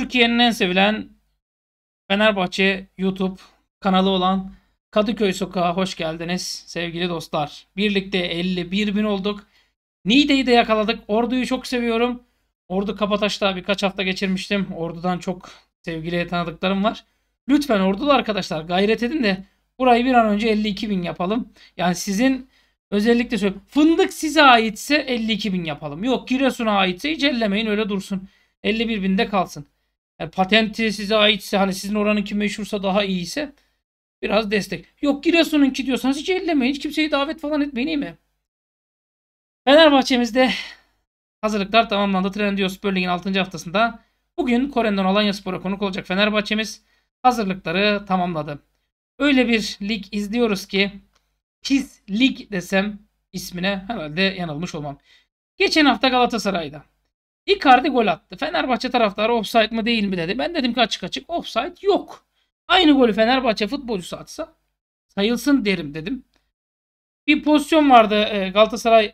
Türkiye'nin en sevilen Fenerbahçe YouTube kanalı olan Kadıköy Sokağı hoş geldiniz sevgili dostlar. Birlikte 51 bin olduk. Niğde'yi de yakaladık. Ordu'yu çok seviyorum. Ordu Kapataş'ta birkaç hafta geçirmiştim. Ordu'dan çok sevgili tanıdıklarım var. Lütfen ordulu arkadaşlar gayret edin de burayı bir an önce 52 bin yapalım. Yani sizin özellikle söylüyorum. Fındık size aitse 52 bin yapalım. Yok Giresun'a aitse hiç ellemeyin öyle dursun. 51 binde kalsın. Yani e, patenti size aitse hani sizin oranınki meşhursa daha iyiyse biraz destek. Yok Giresun'unki diyorsanız hiç ellemeyin. Hiç kimseyi davet falan etmeyin iyi mi? Fenerbahçe'mizde hazırlıklar tamamlandı. Trendyol Süper Lig'in 6. haftasında bugün Korendon Alanya Spor'a konuk olacak Fenerbahçe'miz hazırlıkları tamamladı. Öyle bir lig izliyoruz ki Kiz Lig desem ismine herhalde yanılmış olmam. Geçen hafta Galatasaray'da Icardi gol attı. Fenerbahçe taraftarı offside mı değil mi dedi. Ben dedim ki açık açık offside yok. Aynı golü Fenerbahçe futbolcusu atsa sayılsın derim dedim. Bir pozisyon vardı e, Galatasaray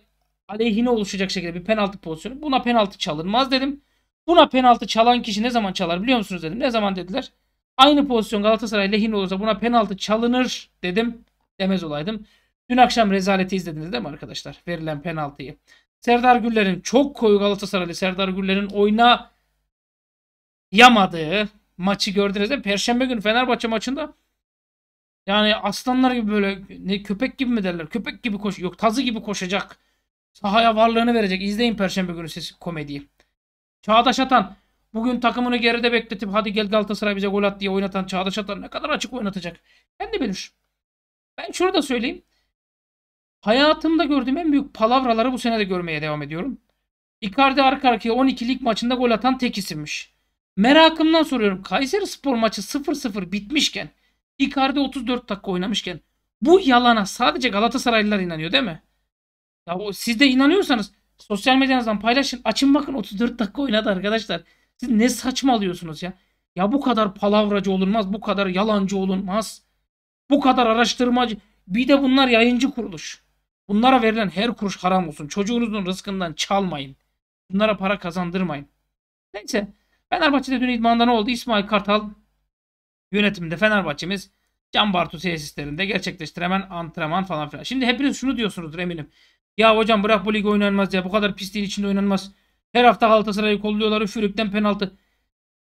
aleyhine oluşacak şekilde bir penaltı pozisyonu. Buna penaltı çalınmaz dedim. Buna penaltı çalan kişi ne zaman çalar biliyor musunuz dedim. Ne zaman dediler? Aynı pozisyon Galatasaray lehine olursa buna penaltı çalınır dedim. Demez olaydım. Dün akşam rezaleti izlediniz değil mi arkadaşlar? Verilen penaltıyı. Serdar Güller'in çok koyu Galatasaraylı Serdar Güller'in oyna yamadığı maçı gördünüz değil Perşembe günü Fenerbahçe maçında yani aslanlar gibi böyle ne köpek gibi mi derler? Köpek gibi koş yok tazı gibi koşacak. Sahaya varlığını verecek. İzleyin Perşembe günü siz komediyi. Çağdaş Atan bugün takımını geride bekletip hadi gel Galatasaray bize gol at diye oynatan Çağdaş Atan ne kadar açık oynatacak? Ben de bilir. Ben şunu da söyleyeyim. Hayatımda gördüğüm en büyük palavraları bu sene de görmeye devam ediyorum. Icardi arka arkaya 12 lig maçında gol atan tek isimmiş. Merakımdan soruyorum. Kayseri Spor maçı 0-0 bitmişken Icardi 34 dakika oynamışken bu yalana sadece Galatasaraylılar inanıyor değil mi? Ya o, siz de inanıyorsanız sosyal medyanızdan paylaşın. Açın bakın 34 dakika oynadı arkadaşlar. Siz ne saçmalıyorsunuz ya? Ya bu kadar palavracı olunmaz. Bu kadar yalancı olunmaz. Bu kadar araştırmacı. Bir de bunlar yayıncı kuruluş. Bunlara verilen her kuruş haram olsun. Çocuğunuzun rızkından çalmayın. Bunlara para kazandırmayın. Neyse. Fenerbahçe'de dün idmanda ne oldu? İsmail Kartal yönetiminde Fenerbahçe'miz Can Bartu tesislerinde gerçekleştiremen antrenman falan filan. Şimdi hepiniz şunu diyorsunuzdur eminim. Ya hocam bırak bu lig oynanmaz ya. Bu kadar pisliğin içinde oynanmaz. Her hafta Galatasaray'ı kolluyorlar. Üfürükten penaltı.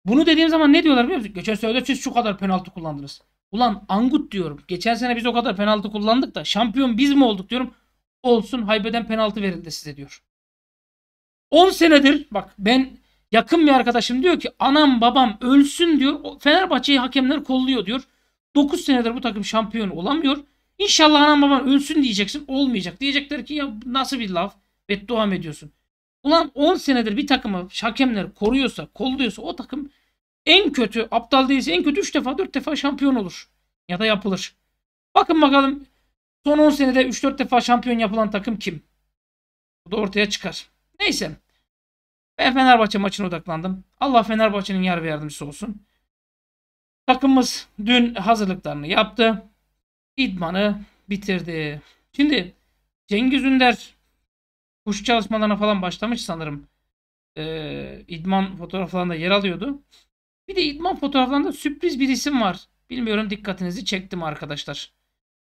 Bunu dediğim zaman ne diyorlar biliyor musun? Geçen sene de siz şu kadar penaltı kullandınız. Ulan angut diyorum. Geçen sene biz o kadar penaltı kullandık da şampiyon biz mi olduk diyorum olsun haybeden penaltı verildi size diyor. 10 senedir bak ben yakın bir arkadaşım diyor ki anam babam ölsün diyor. Fenerbahçe'yi hakemler kolluyor diyor. 9 senedir bu takım şampiyon olamıyor. İnşallah anam babam ölsün diyeceksin. Olmayacak. Diyecekler ki ya nasıl bir laf beddua mı ediyorsun? Ulan 10 senedir bir takımı hakemler koruyorsa, kolluyorsa o takım en kötü, aptal değilse en kötü 3 defa 4 defa şampiyon olur. Ya da yapılır. Bakın bakalım Son 10 senede 3-4 defa şampiyon yapılan takım kim? Bu da ortaya çıkar. Neyse. Ben Fenerbahçe maçına odaklandım. Allah Fenerbahçe'nin yar ve yardımcısı olsun. Takımımız dün hazırlıklarını yaptı. İdmanı bitirdi. Şimdi Cengiz Ünder kuş çalışmalarına falan başlamış sanırım. Ee, idman fotoğraflarında yer alıyordu. Bir de idman fotoğraflarında sürpriz bir isim var. Bilmiyorum dikkatinizi çektim arkadaşlar.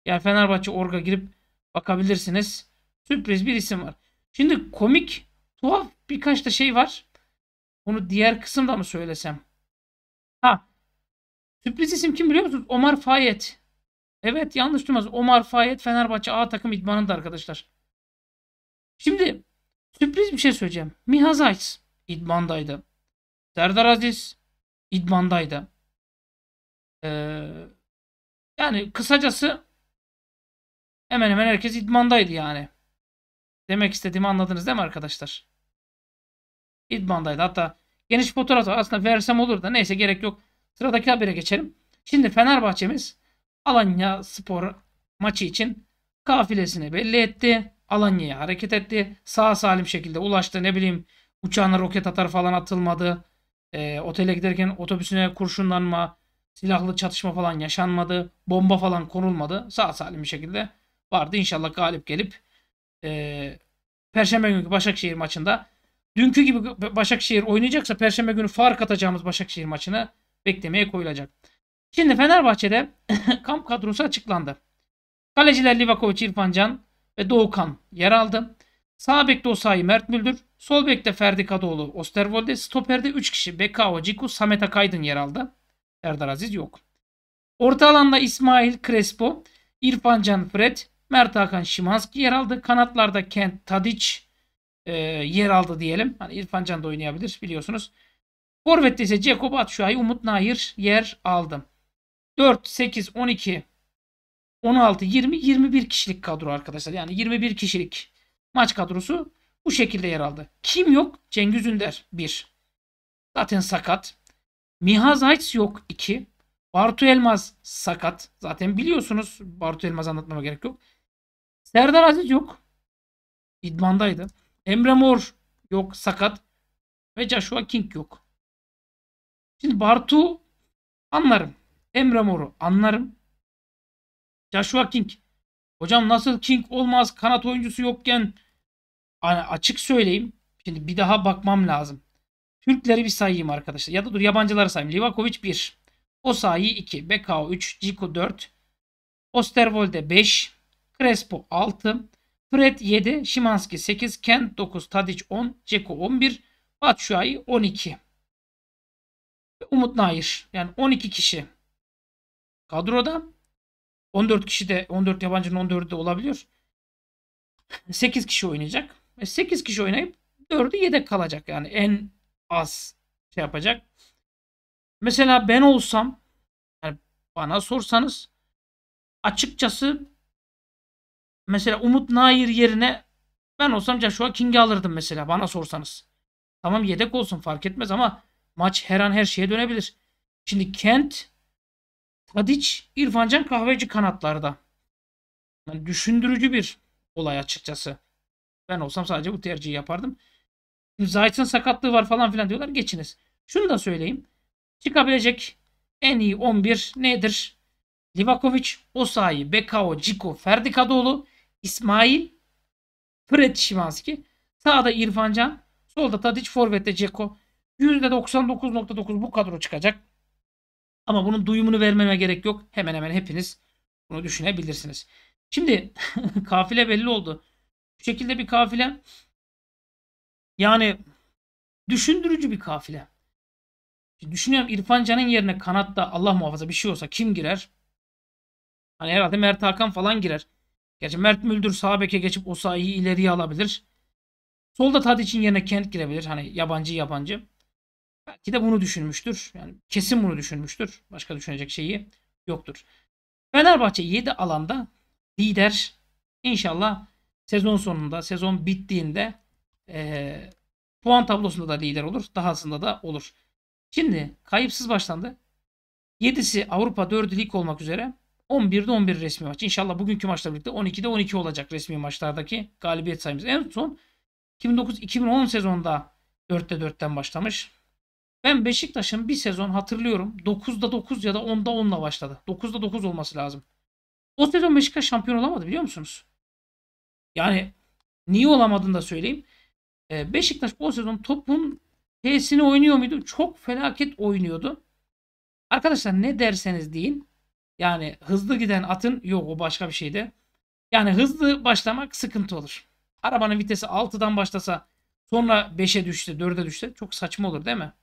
Yani Fenerbahçe Org'a girip bakabilirsiniz. Sürpriz bir isim var. Şimdi komik, tuhaf birkaç da şey var. Bunu diğer kısımda mı söylesem? Ha. Sürpriz isim kim biliyor musunuz? Omar Fayet. Evet yanlış duymaz. Omar Fayet Fenerbahçe A takım idmanında arkadaşlar. Şimdi sürpriz bir şey söyleyeceğim. Miha Zayt idmandaydı. Serdar Aziz idmandaydı. Ee, yani kısacası Hemen hemen herkes idmandaydı yani. Demek istediğimi anladınız değil mi arkadaşlar? İdmandaydı. Hatta geniş fotoğraf Aslında versem olur da neyse gerek yok. Sıradaki habere geçelim. Şimdi Fenerbahçe'miz Alanya Spor maçı için kafilesini belli etti. Alanya'ya hareket etti. Sağ salim şekilde ulaştı. Ne bileyim uçağına roket atar falan atılmadı. E, otele giderken otobüsüne kurşunlanma, silahlı çatışma falan yaşanmadı. Bomba falan konulmadı. Sağ salim bir şekilde vardı. İnşallah galip gelip e, Perşembe günü Başakşehir maçında dünkü gibi Başakşehir oynayacaksa Perşembe günü fark atacağımız Başakşehir maçını beklemeye koyulacak. Şimdi Fenerbahçe'de kamp kadrosu açıklandı. Kaleciler Livakovic, İrfan Can ve Doğukan yer aldı. Sağ bekte Osayi Mert Müldür, sol bekte Ferdi Kadıoğlu Osterwolde, stoperde 3 kişi Bekao, Ciku, Samet Akaydın yer aldı. Erdar Aziz yok. Orta alanda İsmail Crespo, İrfan Can Fred, Mert Hakan Şimanski yer aldı. Kanatlarda Kent Tadic e, yer aldı diyelim. Hani İrfan Can da oynayabilir biliyorsunuz. Forvet'te ise Jacob Atşuay'ı Umut Nahir yer aldı. 4, 8, 12, 16, 20, 21 kişilik kadro arkadaşlar. Yani 21 kişilik maç kadrosu bu şekilde yer aldı. Kim yok? Cengiz Ünder 1. Zaten sakat. Mihaz Ayts yok 2. Bartu Elmaz sakat. Zaten biliyorsunuz Bartu Elmaz anlatmama gerek yok. Serdar Aziz yok. İdmandaydı. Emre Mor yok sakat. Ve Joshua King yok. Şimdi Bartu anlarım. Emre Mor'u anlarım. Joshua King. Hocam nasıl King olmaz kanat oyuncusu yokken hani açık söyleyeyim. Şimdi bir daha bakmam lazım. Türkleri bir sayayım arkadaşlar. Ya da dur yabancıları sayayım. Livakovic 1. Osayi 2. Bekao 3. Ciko 4. Osterwolde 5. Crespo 6. Fred 7. Şimanski 8. Kent 9. Tadic 10. Ceko 11. Batshuayi 12. Umut Nair. Yani 12 kişi kadroda. 14 kişi de 14 yabancının 14'ü de olabiliyor. 8 kişi oynayacak. 8 kişi oynayıp 4'ü yedek kalacak. Yani en az şey yapacak. Mesela ben olsam yani bana sorsanız açıkçası Mesela Umut Nair yerine ben olsam Joshua King'i alırdım mesela bana sorsanız. Tamam yedek olsun fark etmez ama maç her an her şeye dönebilir. Şimdi Kent, Tadic, İrfancan Kahveci kanatlarda. Yani düşündürücü bir olay açıkçası. Ben olsam sadece bu tercihi yapardım. Zayt'ın sakatlığı var falan filan diyorlar. Geçiniz. Şunu da söyleyeyim. Çıkabilecek en iyi 11 nedir? Livakovic, Osayi, Bekao, Ciko, Ferdi Kadıoğlu, İsmail, Fred Şimanski. Sağda İrfan Can. Solda Tadic, Forvet'te Ceko. %99.9 bu kadro çıkacak. Ama bunun duyumunu vermeme gerek yok. Hemen hemen hepiniz bunu düşünebilirsiniz. Şimdi kafile belli oldu. Bu şekilde bir kafile yani düşündürücü bir kafile. düşünüyorum İrfan Can'ın yerine kanatta Allah muhafaza bir şey olsa kim girer? Hani herhalde Mert Hakan falan girer. Gerçi Mert Müldür sağ beke geçip Osayi'yi ileriye alabilir. Solda için yerine Kent girebilir. Hani yabancı yabancı. Belki de bunu düşünmüştür. Yani kesin bunu düşünmüştür. Başka düşünecek şeyi yoktur. Fenerbahçe 7 alanda lider. İnşallah sezon sonunda, sezon bittiğinde e, puan tablosunda da lider olur. Dahasında da olur. Şimdi kayıpsız başlandı. 7'si Avrupa 4'ü lig olmak üzere. 11'de 11 resmi maç. İnşallah bugünkü maçla birlikte 12'de 12 olacak resmi maçlardaki galibiyet sayımız. En son 2009-2010 sezonda 4'te 4'ten başlamış. Ben Beşiktaş'ın bir sezon hatırlıyorum 9'da 9 ya da 10'da 10'la başladı. 9'da 9 olması lazım. O sezon Beşiktaş şampiyon olamadı biliyor musunuz? Yani niye olamadığını da söyleyeyim. Ee, Beşiktaş o sezon topun T'sini oynuyor muydu? Çok felaket oynuyordu. Arkadaşlar ne derseniz deyin yani hızlı giden atın yok o başka bir şeydi. Yani hızlı başlamak sıkıntı olur. Arabanın vitesi 6'dan başlasa sonra 5'e düştü 4'e düştü çok saçma olur değil mi?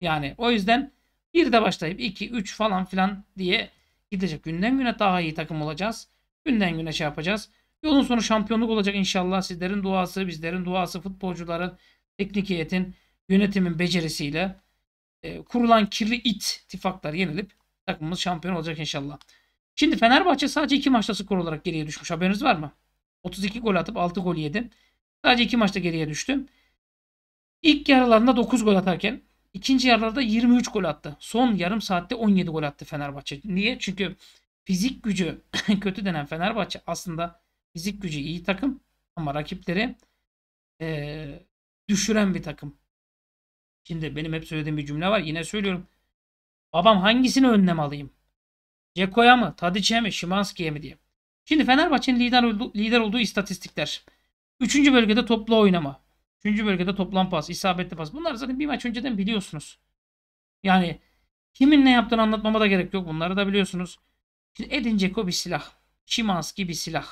Yani o yüzden 1'de başlayıp 2, 3 falan filan diye gidecek. Günden güne daha iyi takım olacağız. Günden güne şey yapacağız. Yolun sonu şampiyonluk olacak inşallah. Sizlerin duası, bizlerin duası, futbolcuların, teknik heyetin, yönetimin becerisiyle e, kurulan kirli it tifaklar yenilip Takımımız şampiyon olacak inşallah. Şimdi Fenerbahçe sadece 2 maçta skor olarak geriye düşmüş. Haberiniz var mı? 32 gol atıp 6 gol yedi. Sadece 2 maçta geriye düştü. İlk yarılarında 9 gol atarken ikinci yarılarda 23 gol attı. Son yarım saatte 17 gol attı Fenerbahçe. Niye? Çünkü fizik gücü kötü denen Fenerbahçe aslında fizik gücü iyi takım ama rakipleri e, düşüren bir takım. Şimdi benim hep söylediğim bir cümle var. Yine söylüyorum. Babam hangisini önlem alayım? Ceko'ya mı? Tadiç'e mi? Şimanski'ye mi diye. Şimdi Fenerbahçe'nin lider, lider olduğu istatistikler. Üçüncü bölgede toplu oynama. Üçüncü bölgede toplam pas, isabetli pas. Bunlar zaten bir maç önceden biliyorsunuz. Yani kimin ne yaptığını anlatmama da gerek yok. Bunları da biliyorsunuz. Şimdi Edin Ceko bir silah. Şimanski bir silah.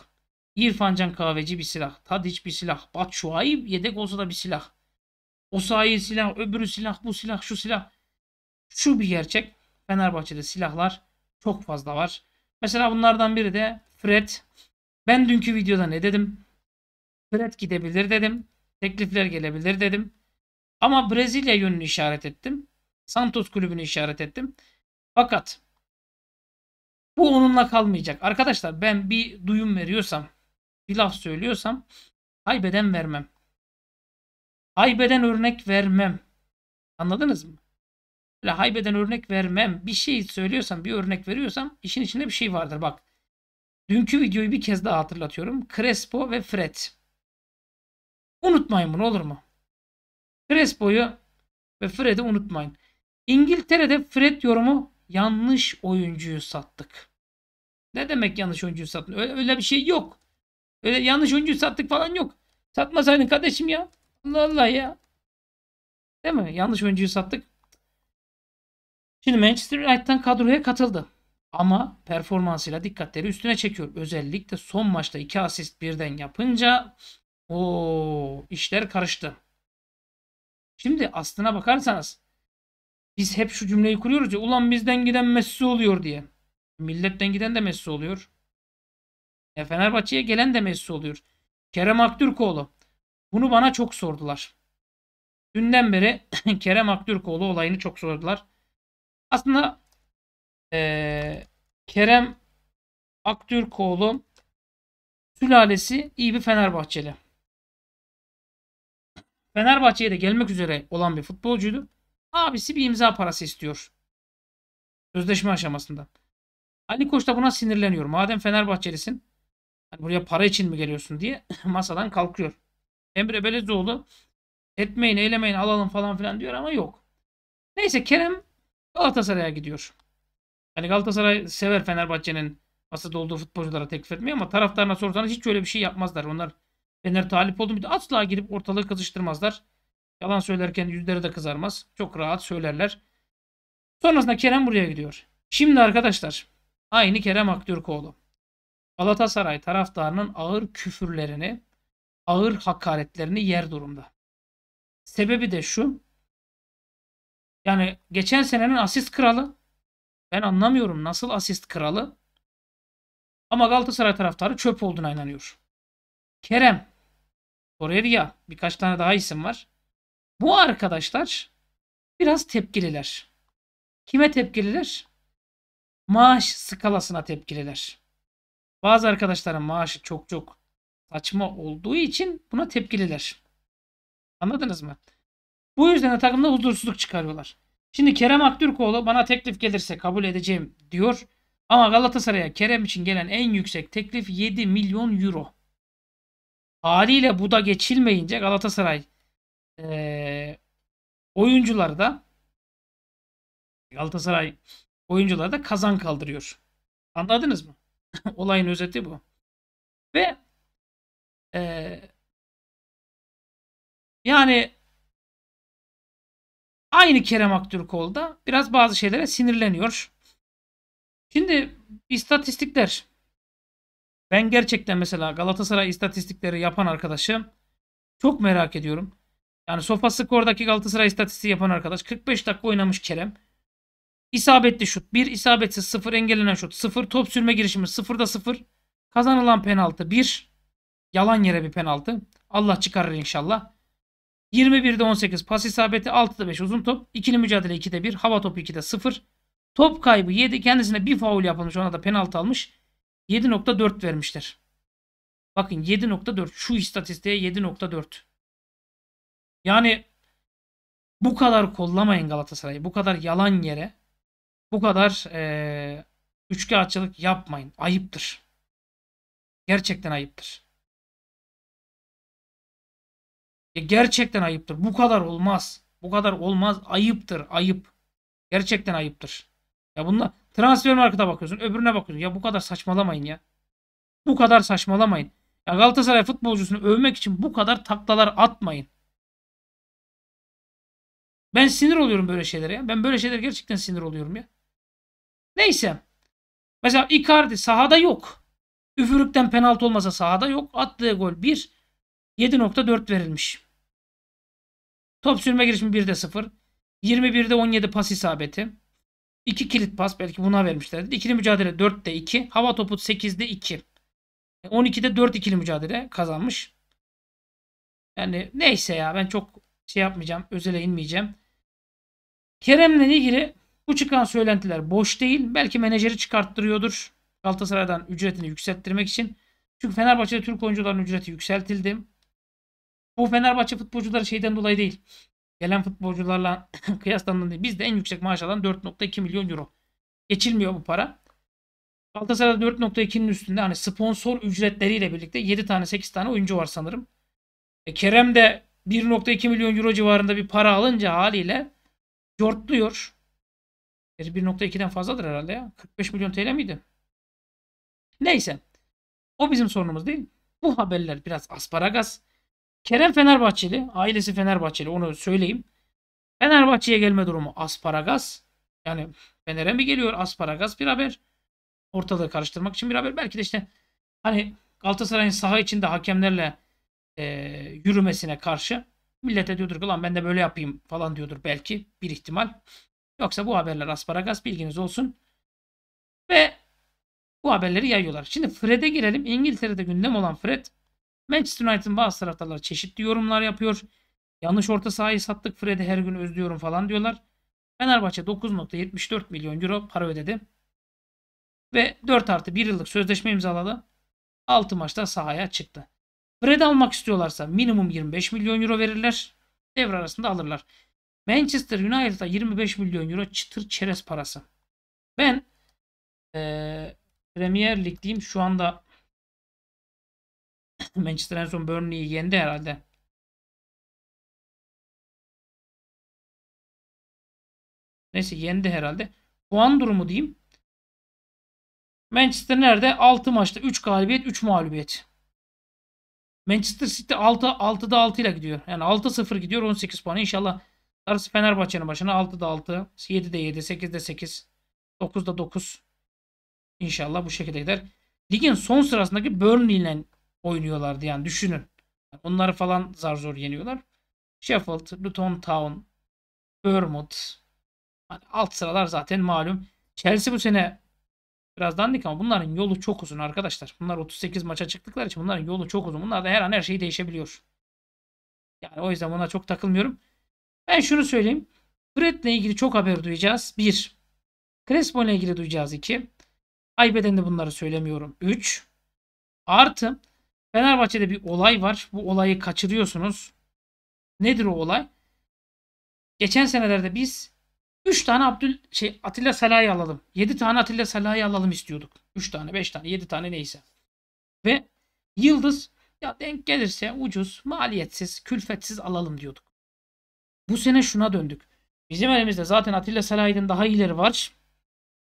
İrfan Can Kahveci bir silah. Tadiç bir silah. Batshuayi yedek olsa da bir silah. Osayi silah, öbürü silah, bu silah, şu silah. Şu bir gerçek. Fenerbahçe'de silahlar çok fazla var. Mesela bunlardan biri de Fred. Ben dünkü videoda ne dedim? Fred gidebilir dedim. Teklifler gelebilir dedim. Ama Brezilya yönünü işaret ettim. Santos kulübünü işaret ettim. Fakat bu onunla kalmayacak. Arkadaşlar ben bir duyum veriyorsam, bir laf söylüyorsam kaybeden vermem. Kaybeden örnek vermem. Anladınız mı? Haybeden örnek vermem. Bir şey söylüyorsam, bir örnek veriyorsam işin içinde bir şey vardır. Bak. Dünkü videoyu bir kez daha hatırlatıyorum. Crespo ve Fred. Unutmayın bunu olur mu? Crespo'yu ve Fred'i unutmayın. İngiltere'de Fred yorumu yanlış oyuncuyu sattık. Ne demek yanlış oyuncuyu sattık? Öyle, öyle bir şey yok. Öyle yanlış oyuncuyu sattık falan yok. Satmasaydın kardeşim ya. Allah Allah ya. Değil mi? Yanlış oyuncuyu sattık. Şimdi Manchester United'dan kadroya katıldı. Ama performansıyla dikkatleri üstüne çekiyor. Özellikle son maçta 2 asist birden yapınca o işler karıştı. Şimdi aslına bakarsanız biz hep şu cümleyi kuruyoruz ya ulan bizden giden Messi oluyor diye. Milletten giden de Messi oluyor. E Fenerbahçe'ye gelen de Messi oluyor. Kerem Aktürkoğlu. Bunu bana çok sordular. Dünden beri Kerem Aktürkoğlu olayını çok sordular. Aslında e, Kerem Aktürkoğlu sülalesi iyi bir Fenerbahçeli. Fenerbahçe'ye de gelmek üzere olan bir futbolcuydu. Abisi bir imza parası istiyor. Sözleşme aşamasında. Ali Koç da buna sinirleniyor. Madem Fenerbahçelisin hani buraya para için mi geliyorsun diye masadan kalkıyor. Emre Belezoğlu etmeyin eylemeyin alalım falan filan diyor ama yok. Neyse Kerem Galatasaray'a gidiyor. Yani Galatasaray sever Fenerbahçe'nin masada olduğu futbolculara teklif etmeyi ama taraftarına sorsanız hiç öyle bir şey yapmazlar. Onlar Fener talip oldu mu asla girip ortalığı kızıştırmazlar. Yalan söylerken yüzleri de kızarmaz. Çok rahat söylerler. Sonrasında Kerem buraya gidiyor. Şimdi arkadaşlar aynı Kerem Aktürkoğlu. Galatasaray taraftarının ağır küfürlerini, ağır hakaretlerini yer durumda. Sebebi de şu. Yani geçen senenin asist kralı. Ben anlamıyorum nasıl asist kralı. Ama Galatasaray taraftarı çöp olduğuna inanıyor. Kerem, Torreira birkaç tane daha isim var. Bu arkadaşlar biraz tepkililer. Kime tepkililer? Maaş skalasına tepkililer. Bazı arkadaşların maaşı çok çok saçma olduğu için buna tepkililer. Anladınız mı? Bu yüzden de takımda huzursuzluk çıkarıyorlar. Şimdi Kerem Aktürkoğlu bana teklif gelirse kabul edeceğim diyor. Ama Galatasaray'a Kerem için gelen en yüksek teklif 7 milyon euro. Haliyle bu da geçilmeyince Galatasaray e, oyuncuları da Galatasaray oyuncuları da kazan kaldırıyor. Anladınız mı? Olayın özeti bu. Ve e, yani Aynı Kerem Aktürkoğlu biraz bazı şeylere sinirleniyor. Şimdi istatistikler. Ben gerçekten mesela Galatasaray istatistikleri yapan arkadaşım çok merak ediyorum. Yani sofa Galatasaray istatistiği yapan arkadaş 45 dakika oynamış Kerem. İsabetli şut 1, isabetsiz 0, engellenen şut 0, top sürme girişimi da 0, kazanılan penaltı 1, yalan yere bir penaltı. Allah çıkarır inşallah. 21'de 18 pas isabeti, 6'da 5 uzun top, ikili mücadele 2'de 1, hava topu 2'de 0. Top kaybı 7, kendisine bir faul yapılmış, ona da penaltı almış. 7.4 vermişler. Bakın 7.4 şu istatistiğe 7.4. Yani bu kadar kollamayın Galatasaray'ı. Bu kadar yalan yere, bu kadar ee, üçkağıtçılık yapmayın. Ayıptır. Gerçekten ayıptır. Ya gerçekten ayıptır. Bu kadar olmaz. Bu kadar olmaz. Ayıptır. Ayıp. Gerçekten ayıptır. Ya bunda transfer markete bakıyorsun. Öbürüne bakıyorsun. Ya bu kadar saçmalamayın ya. Bu kadar saçmalamayın. Ya Galatasaray futbolcusunu övmek için bu kadar taklalar atmayın. Ben sinir oluyorum böyle şeylere ya. Ben böyle şeylere gerçekten sinir oluyorum ya. Neyse. Mesela Icardi sahada yok. Üfürükten penaltı olmasa sahada yok. Attığı gol 1. 7.4 verilmiş. Top sürme girişimi 1'de 0. 21'de 17 pas isabeti. 2 kilit pas belki buna vermişlerdi. İkili mücadele 4'te 2. Hava topu 8'de 2. 12'de 4 ikili mücadele kazanmış. Yani neyse ya ben çok şey yapmayacağım. Özele inmeyeceğim. Kerem'le ilgili bu çıkan söylentiler boş değil. Belki menajeri çıkarttırıyordur. Galatasaray'dan ücretini yükselttirmek için. Çünkü Fenerbahçe'de Türk oyuncuların ücreti yükseltildi. Bu Fenerbahçe futbolcuları şeyden dolayı değil. Gelen futbolcularla kıyaslandığında değil. Bizde en yüksek maaş alan 4.2 milyon euro. Geçilmiyor bu para. Galatasaray'da 4.2'nin üstünde hani sponsor ücretleriyle birlikte 7 tane 8 tane oyuncu var sanırım. E, Kerem de 1.2 milyon euro civarında bir para alınca haliyle cortluyor. 1.2'den e, fazladır herhalde ya. 45 milyon TL miydi? Neyse. O bizim sorunumuz değil. Bu haberler biraz asparagas. Kerem Fenerbahçeli. Ailesi Fenerbahçeli. Onu söyleyeyim. Fenerbahçe'ye gelme durumu asparagas. Yani Fener'e mi geliyor asparagas bir haber. Ortalığı karıştırmak için bir haber. Belki de işte hani Galatasaray'ın saha içinde hakemlerle e, yürümesine karşı millete diyordur ki ben de böyle yapayım falan diyordur belki bir ihtimal. Yoksa bu haberler asparagas bilginiz olsun. Ve bu haberleri yayıyorlar. Şimdi Fred'e girelim. İngiltere'de gündem olan Fred Manchester United'ın bazı taraftarları çeşitli yorumlar yapıyor. Yanlış orta sahayı sattık Fred'i her gün özlüyorum falan diyorlar. Fenerbahçe 9.74 milyon euro para ödedi. Ve 4 artı 1 yıllık sözleşme imzaladı. 6 maçta sahaya çıktı. Fred almak istiyorlarsa minimum 25 milyon euro verirler. Devre arasında alırlar. Manchester United'a 25 milyon euro çıtır çerez parası. Ben ee, Premier Lig diyeyim şu anda Manchester en son Burnley'i yendi herhalde. Neyse yendi herhalde. Puan durumu diyeyim. Manchester nerede? 6 maçta 3 galibiyet 3 mağlubiyet. Manchester City 6, 6'da 6 ile gidiyor. Yani 6-0 gidiyor 18 puan. İnşallah Darısı Fenerbahçe'nin başına 6'da 6, 7'de 7, 8'de 8, 9'da 9. İnşallah bu şekilde gider. Ligin son sırasındaki Burnley ile oynuyorlardı yani düşünün. onları falan zar zor yeniyorlar. Sheffield, Luton Town, Bournemouth. Hani alt sıralar zaten malum. Chelsea bu sene biraz dandik ama bunların yolu çok uzun arkadaşlar. Bunlar 38 maça çıktıkları için bunların yolu çok uzun. Bunlar da her an her şey değişebiliyor. Yani o yüzden buna çok takılmıyorum. Ben şunu söyleyeyim. Fred'le ilgili çok haber duyacağız. 1. Crespo ile ilgili duyacağız 2. Aybeden de bunları söylemiyorum. 3. Artı Fenerbahçe'de bir olay var. Bu olayı kaçırıyorsunuz. Nedir o olay? Geçen senelerde biz 3 tane Abdül şey Atilla Salah'ı alalım. 7 tane Atilla Salah'ı alalım istiyorduk. 3 tane, 5 tane, 7 tane neyse. Ve Yıldız ya denk gelirse ucuz, maliyetsiz, külfetsiz alalım diyorduk. Bu sene şuna döndük. Bizim elimizde zaten Atilla Salah'dan daha ileri var.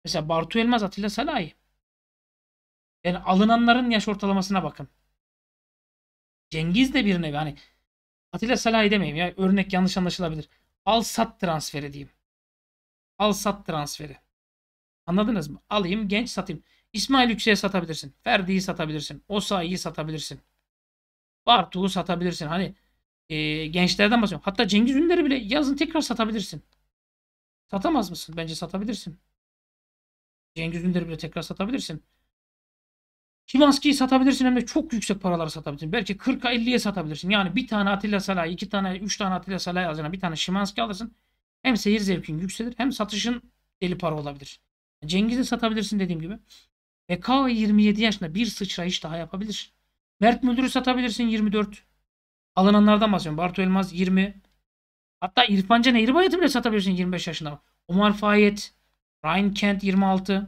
Mesela Bartu Elmaz Atilla Salah'ı. Yani alınanların yaş ortalamasına bakın. Cengiz de bir nevi hani Atilla Salahi demeyeyim ya örnek yanlış anlaşılabilir. Al sat transferi diyeyim. Al sat transferi. Anladınız mı? Alayım genç satayım. İsmail Yüksel'e satabilirsin. Ferdi'yi satabilirsin. Osayi'yi satabilirsin. Bartu'yu satabilirsin. Hani e, gençlerden bahsediyorum. Hatta Cengiz Ünder'i bile yazın tekrar satabilirsin. Satamaz mısın? Bence satabilirsin. Cengiz Ünder'i bile tekrar satabilirsin. Şimanski'yi satabilirsin hem de çok yüksek paralara satabilirsin. Belki 40'a 50'ye satabilirsin. Yani bir tane Atilla Salah'ı, iki tane, üç tane Atilla Salah'ı alacağına bir tane Şimanski alırsın. Hem seyir zevkin yükselir hem satışın deli para olabilir. Cengiz'i satabilirsin dediğim gibi. Bekao 27 yaşında bir sıçrayış daha yapabilir. Mert Müldür'ü satabilirsin 24. Alınanlardan bahsediyorum. Bartu Elmaz 20. Hatta İrfan Can Eğribayat'ı bile satabilirsin 25 yaşında. Omar Fayet, Ryan Kent 26.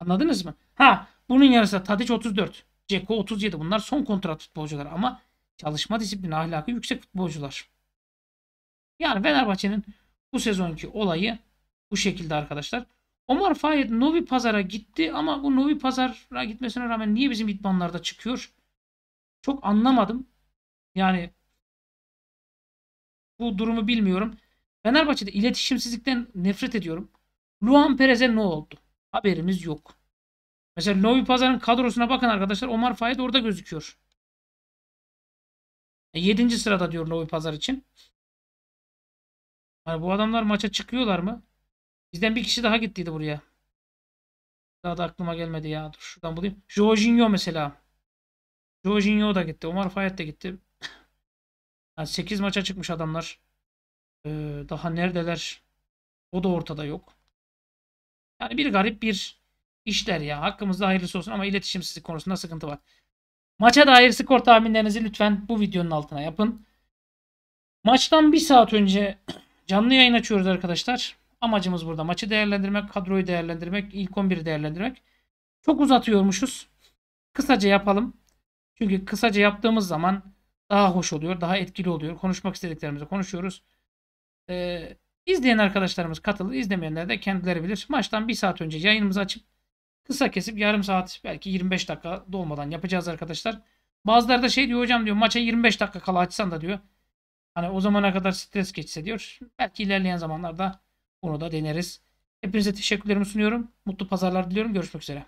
Anladınız mı? Ha bunun yarısı Tadic 34. Ceko 37. Bunlar son kontrat futbolcular ama çalışma disiplini ahlakı yüksek futbolcular. Yani Fenerbahçe'nin bu sezonki olayı bu şekilde arkadaşlar. Omar Fayet Novi Pazar'a gitti ama bu Novi Pazar'a gitmesine rağmen niye bizim idmanlarda çıkıyor? Çok anlamadım. Yani bu durumu bilmiyorum. Fenerbahçe'de iletişimsizlikten nefret ediyorum. Luan Perez'e ne oldu? Haberimiz yok. Mesela Novi Pazar'ın kadrosuna bakın arkadaşlar. Omar Fayet orada gözüküyor. 7. E, sırada diyor Novi Pazar için. Yani bu adamlar maça çıkıyorlar mı? Bizden bir kişi daha gittiydi buraya. Daha da aklıma gelmedi ya. Dur şuradan bulayım. Jorginho mesela. Jorginho da gitti. Omar Fayet de gitti. Yani 8 maça çıkmış adamlar. Ee, daha neredeler? O da ortada yok. Yani bir garip bir işler ya. Hakkımızda hayırlısı olsun ama iletişimsizlik konusunda sıkıntı var. Maça dair skor tahminlerinizi lütfen bu videonun altına yapın. Maçtan bir saat önce canlı yayın açıyoruz arkadaşlar. Amacımız burada maçı değerlendirmek, kadroyu değerlendirmek, ilk 11'i değerlendirmek. Çok uzatıyormuşuz. Kısaca yapalım. Çünkü kısaca yaptığımız zaman daha hoş oluyor, daha etkili oluyor. Konuşmak istediklerimizi konuşuyoruz. Ee, izleyen arkadaşlarımız katılır, izlemeyenler de kendileri bilir. Maçtan bir saat önce yayınımızı açıp Kısa kesip yarım saat belki 25 dakika dolmadan yapacağız arkadaşlar. Bazıları da şey diyor hocam diyor maça 25 dakika kala açsan da diyor. Hani o zamana kadar stres geçse diyor. Belki ilerleyen zamanlarda bunu da deneriz. Hepinize teşekkürlerimi sunuyorum. Mutlu pazarlar diliyorum. Görüşmek üzere.